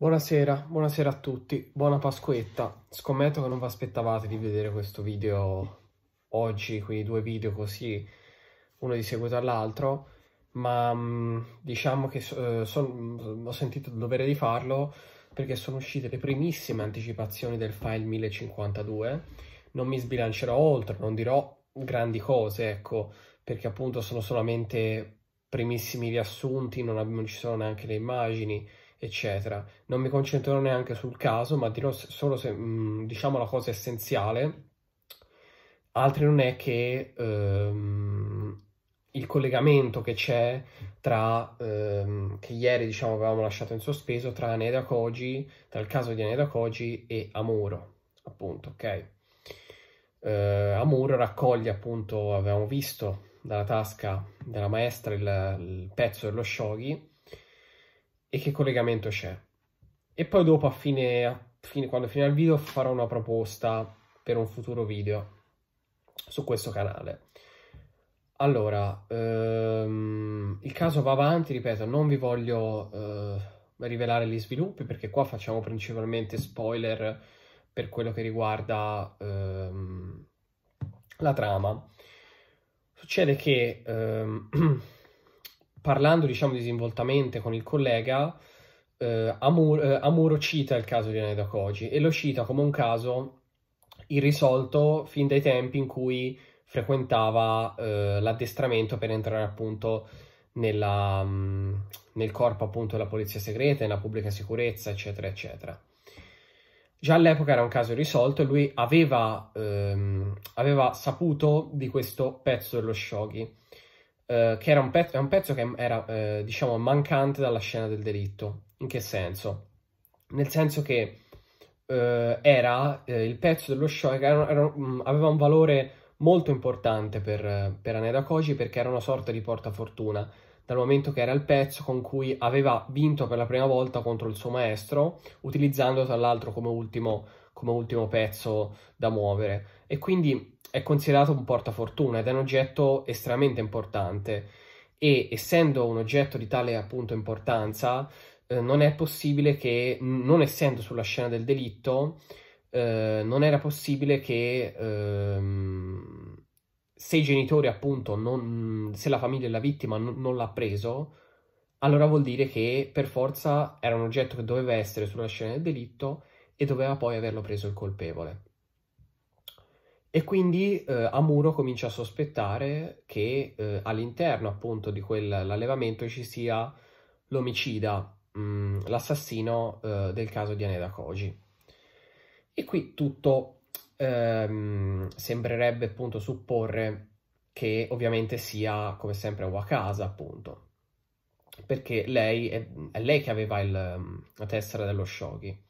Buonasera, buonasera a tutti, buona Pasquetta. Scommetto che non vi aspettavate di vedere questo video oggi, quei due video così, uno di seguito all'altro, ma mm, diciamo che eh, son, mm, ho sentito il dovere di farlo perché sono uscite le primissime anticipazioni del file 1052. Non mi sbilancerò oltre, non dirò grandi cose, ecco, perché appunto sono solamente primissimi riassunti, non, non ci sono neanche le immagini, eccetera. Non mi concentrerò neanche sul caso, ma dirò solo se, mh, mm, diciamo la cosa essenziale. Altri non è che ehm, il collegamento che c'è tra, ehm, che ieri diciamo avevamo lasciato in sospeso, tra Aneda Koji, tra il caso di Aneda Koji e Amuro, appunto, ok? Eh, Amuro raccoglie appunto, avevamo visto dalla tasca della maestra il, il pezzo dello Shoghi, e che collegamento c'è. E poi dopo, a fine, a fine, quando finirà il video, farò una proposta per un futuro video su questo canale. Allora, ehm, il caso va avanti, ripeto, non vi voglio eh, rivelare gli sviluppi perché qua facciamo principalmente spoiler per quello che riguarda ehm, la trama. Succede che... Ehm, parlando diciamo disinvoltamente con il collega, eh, Amuro, eh, Amuro cita il caso di Oneida Koji e lo cita come un caso irrisolto fin dai tempi in cui frequentava eh, l'addestramento per entrare appunto nella, mh, mm, nel corpo appunto della polizia segreta, nella pubblica sicurezza, eccetera, eccetera. Già all'epoca era un caso irrisolto e lui aveva, ehm, aveva saputo di questo pezzo dello shogi. Eh, che era un pezzo, un pezzo che era, eh, diciamo, mancante dalla scena del delitto. In che senso? Nel senso che eh, era eh, il pezzo dello show era, era, aveva un valore molto importante per, per Aneda Koji perché era una sorta di portafortuna dal momento che era il pezzo con cui aveva vinto per la prima volta contro il suo maestro utilizzando tra l'altro come ultimo come ultimo pezzo da muovere e quindi è considerato un portafortuna ed è un oggetto estremamente importante e essendo un oggetto di tale appunto importanza eh, non è possibile che non essendo sulla scena del delitto eh, non era possibile che ehm, se i genitori appunto non, se la famiglia della vittima non, non l'ha preso allora vuol dire che per forza era un oggetto che doveva essere sulla scena del delitto e doveva poi averlo preso il colpevole. E quindi eh, Amuro comincia a sospettare che eh, all'interno appunto di quell'allevamento ci sia l'omicida, mh, mm, l'assassino eh, del caso di Aneda Koji. E qui tutto ehm, sembrerebbe appunto supporre che ovviamente sia come sempre Wakasa appunto, perché lei è, è lei che aveva il, mm, la tessera dello Shogi.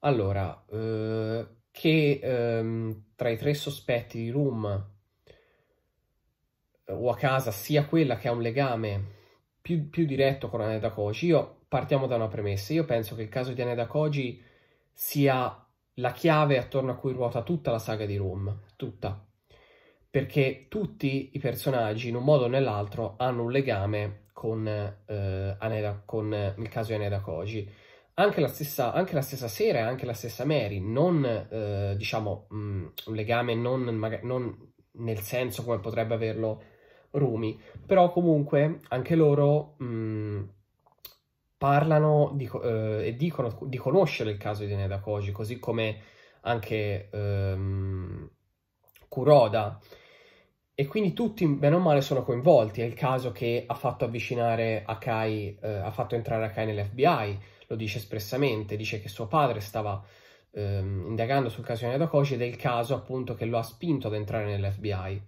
Allora, eh, che ehm, tra i tre sospetti di Room eh, o a casa sia quella che ha un legame più, più diretto con Aneda Koji, io partiamo da una premessa. Io penso che il caso di Aneda Koji sia la chiave attorno a cui ruota tutta la saga di Room, tutta. Perché tutti i personaggi, in un modo o nell'altro, hanno un legame con, eh, Aneda, con il eh, caso di Aneda Koji anche la stessa, anche la stessa sera e anche la stessa Mary, non eh, diciamo mh, mm, un legame non, magari, non, nel senso come potrebbe averlo Rumi, però comunque anche loro mh, mm, parlano di, eh, e dicono di conoscere il caso di Neda Koji, così come anche ehm, Kuroda. E quindi tutti, bene o male, sono coinvolti. È il caso che ha fatto avvicinare Akai, eh, ha fatto entrare Akai nell'FBI lo dice espressamente, dice che suo padre stava ehm, indagando sul caso Yoneda Koji ed è il caso appunto che lo ha spinto ad entrare nell'FBI.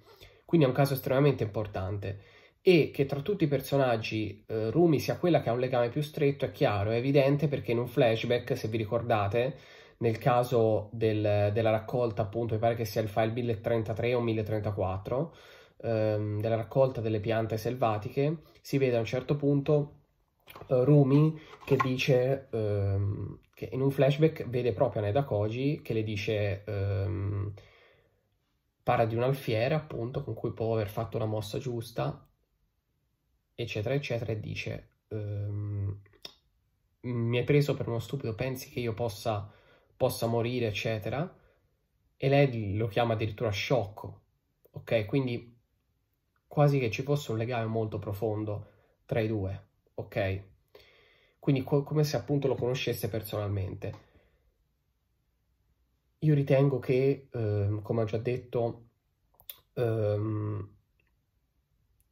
Quindi è un caso estremamente importante e che tra tutti i personaggi eh, Rumi sia quella che ha un legame più stretto è chiaro, è evidente perché in un flashback, se vi ricordate, nel caso del, della raccolta appunto mi pare che sia il file 1033 o 1034 ehm, della raccolta delle piante selvatiche, si vede a un certo punto eh, Rumi che dice ehm, che in un flashback vede proprio Aneda Koji che le dice ehm, parla di un alfiere appunto con cui può aver fatto la mossa giusta eccetera eccetera e dice ehm, mi hai preso per uno stupido pensi che io possa, possa morire eccetera e lei lo chiama addirittura sciocco ok quindi quasi che ci fosse un legame molto profondo tra i due ok? Quindi co come se appunto lo conoscesse personalmente. Io ritengo che, eh, come ho già detto, ehm,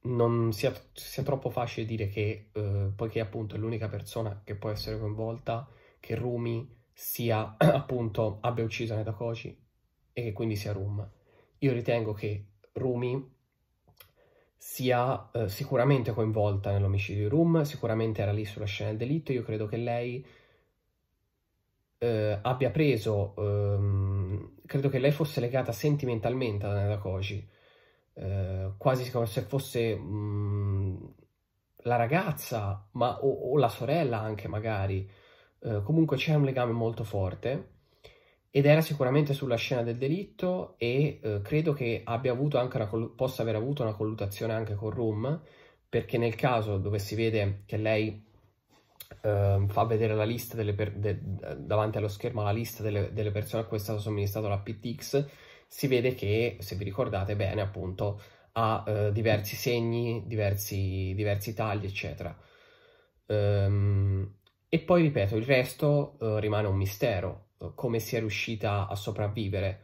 non sia, sia, troppo facile dire che, eh, poiché appunto è l'unica persona che può essere coinvolta, che Rumi sia appunto abbia ucciso Netakoji e che quindi sia Rum. Io ritengo che Rumi sia eh, sicuramente coinvolta nell'omicidio di Room, sicuramente era lì sulla scena del delitto, io credo che lei eh, abbia preso, ehm, credo che lei fosse legata sentimentalmente ad Daneda Koji, eh, quasi come se fosse mh, mm, la ragazza, ma, o, o, la sorella anche magari, eh, comunque c'è un legame molto forte ed era sicuramente sulla scena del delitto e eh, credo che col- possa aver avuto una colluttazione anche con Rum, perché nel caso dove si vede che lei eh, fa vedere per- de- davanti allo schermo la lista delle, delle persone a cui è stato somministrato la PTX, si vede che, se vi ricordate bene, appunto, ha eh, diversi segni, diversi, diversi tagli, eccetera. Ehm, e poi, ripeto, il resto eh, rimane un mistero come sia riuscita a sopravvivere.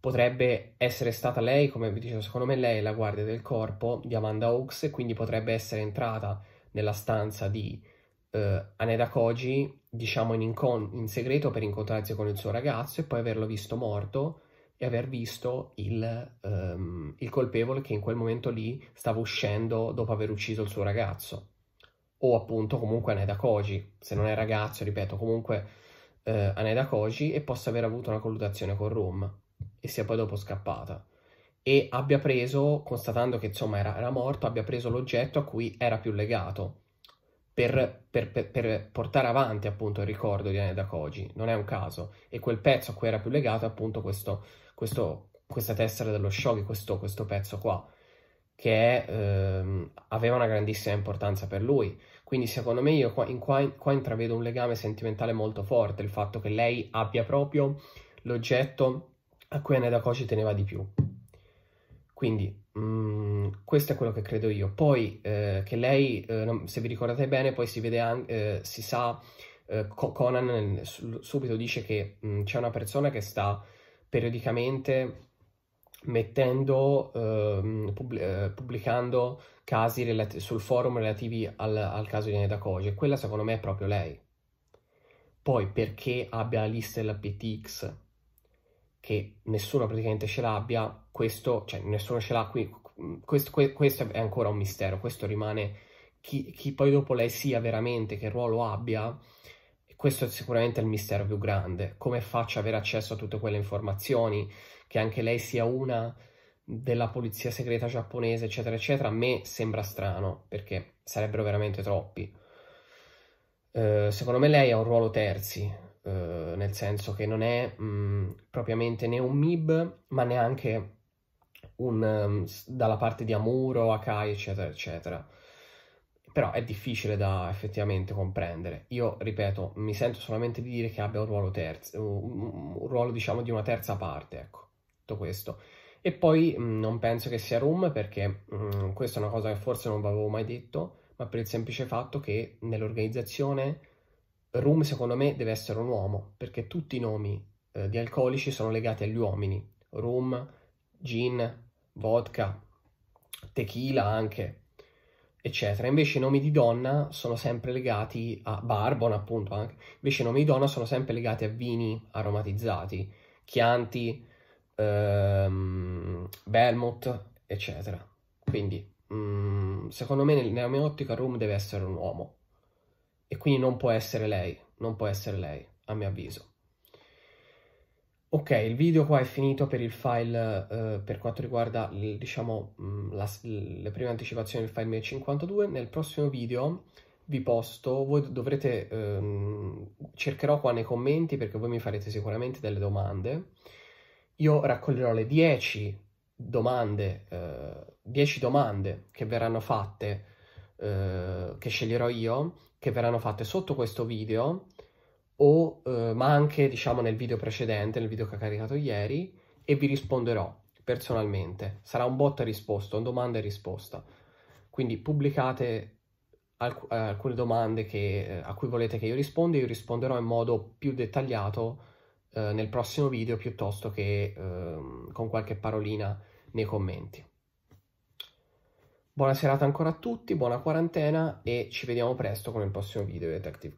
Potrebbe essere stata lei, come vi dicevo, secondo me lei è la guardia del corpo di Amanda Oaks quindi potrebbe essere entrata nella stanza di eh, Aneda Koji, diciamo in, in segreto per incontrarsi con il suo ragazzo e poi averlo visto morto e aver visto il, um, il, colpevole che in quel momento lì stava uscendo dopo aver ucciso il suo ragazzo. O appunto comunque Aneda Koji, se non è ragazzo, ripeto, comunque eh, Aneda Koji e possa aver avuto una colluttazione con Rome e sia poi dopo scappata e abbia preso, constatando che insomma era, era morto, abbia preso l'oggetto a cui era più legato per, per, per, per, portare avanti appunto il ricordo di Aneda Koji, non è un caso, e quel pezzo a cui era più legato è appunto questo, questo, questa tessera dello Shogi, questo, questo pezzo qua, che è, ehm, aveva una grandissima importanza per lui quindi secondo me io qua, in qua, qua intravedo un legame sentimentale molto forte, il fatto che lei abbia proprio l'oggetto a cui Anedako ci teneva di più. Quindi mh, mm, questo è quello che credo io. Poi eh, che lei, eh, se vi ricordate bene, poi si vede anche, eh, si sa, eh, Conan subito dice che mh, mm, c'è una persona che sta periodicamente mettendo, ehm, eh, pubblicando casi relati- sul forum relativi al, al caso di Aneda Koje. Quella secondo me è proprio lei. Poi perché abbia la lista dell'APTX, che nessuno praticamente ce l'abbia, questo, cioè nessuno ce l'ha qui, questo, questo è ancora un mistero, questo rimane... Chi, chi poi dopo lei sia veramente, che ruolo abbia, questo è sicuramente il mistero più grande, come faccia ad avere accesso a tutte quelle informazioni, che anche lei sia una della polizia segreta giapponese, eccetera, eccetera, a me sembra strano, perché sarebbero veramente troppi. Eh, secondo me lei ha un ruolo terzi, eh, nel senso che non è mh, mm, propriamente né un MIB, ma neanche un, mh, mm, dalla parte di Amuro, Akai, eccetera, eccetera. Però è difficile da effettivamente comprendere. Io, ripeto, mi sento solamente di dire che abbia un ruolo terzo, un, un ruolo, diciamo, di una terza parte, ecco tutto questo. E poi mh, mm, non penso che sia room perché mh, mm, questa è una cosa che forse non avevo mai detto, ma per il semplice fatto che nell'organizzazione room secondo me deve essere un uomo, perché tutti i nomi eh, di alcolici sono legati agli uomini. Room, gin, vodka, tequila anche, eccetera. Invece i nomi di donna sono sempre legati a barbon, appunto, anche. invece i nomi di donna sono sempre legati a vini aromatizzati, chianti, ehm, Belmont, eccetera. Quindi, mh, mm, secondo me, nella mia ottica, Room deve essere un uomo. E quindi non può essere lei, non può essere lei, a mio avviso. Ok, il video qua è finito per il file eh, per quanto riguarda diciamo, mm, la, le prime anticipazioni del file 1052. Nel prossimo video vi posto, voi dovrete, ehm, cercherò qua nei commenti perché voi mi farete sicuramente delle domande io raccoglierò le 10 domande, eh, 10 domande che verranno fatte, eh, che sceglierò io, che verranno fatte sotto questo video, o, eh, ma anche diciamo nel video precedente, nel video che ho caricato ieri, e vi risponderò personalmente. Sarà un botta risposta, un domanda e risposta. Quindi pubblicate alc eh, alcune domande che, eh, a cui volete che io risponda, io risponderò in modo più dettagliato eh, nel prossimo video piuttosto che ehm, con qualche parolina nei commenti. Buona serata ancora a tutti, buona quarantena e ci vediamo presto con il prossimo video Detective